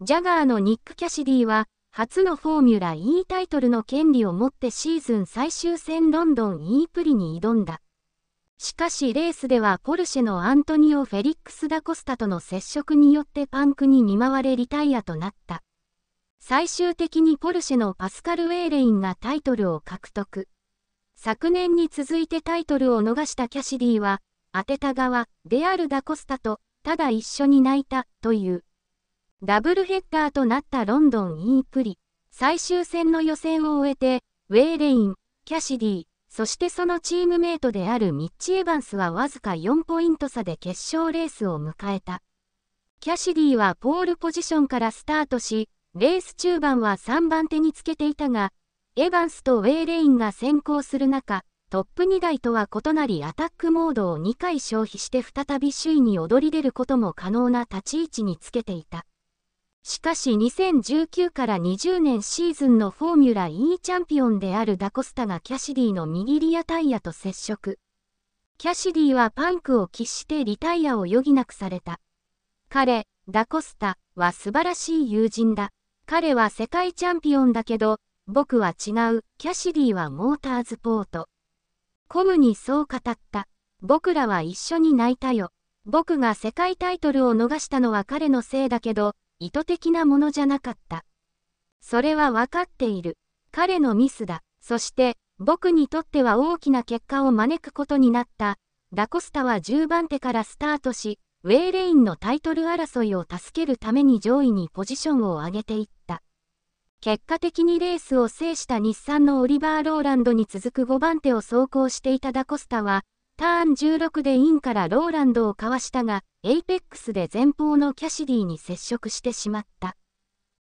ジャガーのニック・キャシディは、初のフォーミュラ E タイトルの権利を持ってシーズン最終戦ロンドン E プリに挑んだ。しかしレースではポルシェのアントニオ・フェリックス・ダ・コスタとの接触によってパンクに見舞われリタイアとなった。最終的にポルシェのパスカル・ウェーレインがタイトルを獲得。昨年に続いてタイトルを逃したキャシディは、当てた側、デアル・ダ・コスタと、ただ一緒に泣いた、という。ダブルヘッダーとなったロンドン・インプリ。最終戦の予選を終えて、ウェイ・レイン、キャシディ、そしてそのチームメイトであるミッチ・エヴァンスはわずか4ポイント差で決勝レースを迎えた。キャシディはポールポジションからスタートし、レース中盤は3番手につけていたが、エヴァンスとウェイ・レインが先行する中、トップ2台とは異なりアタックモードを2回消費して再び首位に躍り出ることも可能な立ち位置につけていた。しかし2019から20年シーズンのフォーミュラ E チャンピオンであるダコスタがキャシディの右リアタイヤと接触。キャシディはパンクを喫してリタイヤを余儀なくされた。彼、ダコスタは素晴らしい友人だ。彼は世界チャンピオンだけど、僕は違う、キャシディはモーターズポート。コムにそう語った。僕らは一緒に泣いたよ。僕が世界タイトルを逃したのは彼のせいだけど、意図的なものじゃなかった。それは分かっている。彼のミスだ。そして、僕にとっては大きな結果を招くことになった。ダコスタは10番手からスタートし、ウェイレインのタイトル争いを助けるために上位にポジションを上げていった。結果的にレースを制した日産のオリバー・ローランドに続く5番手を走行していたダコスタは、ターン16でインからローランドをかわしたが、エイペックスで前方のキャシディに接触してしまった。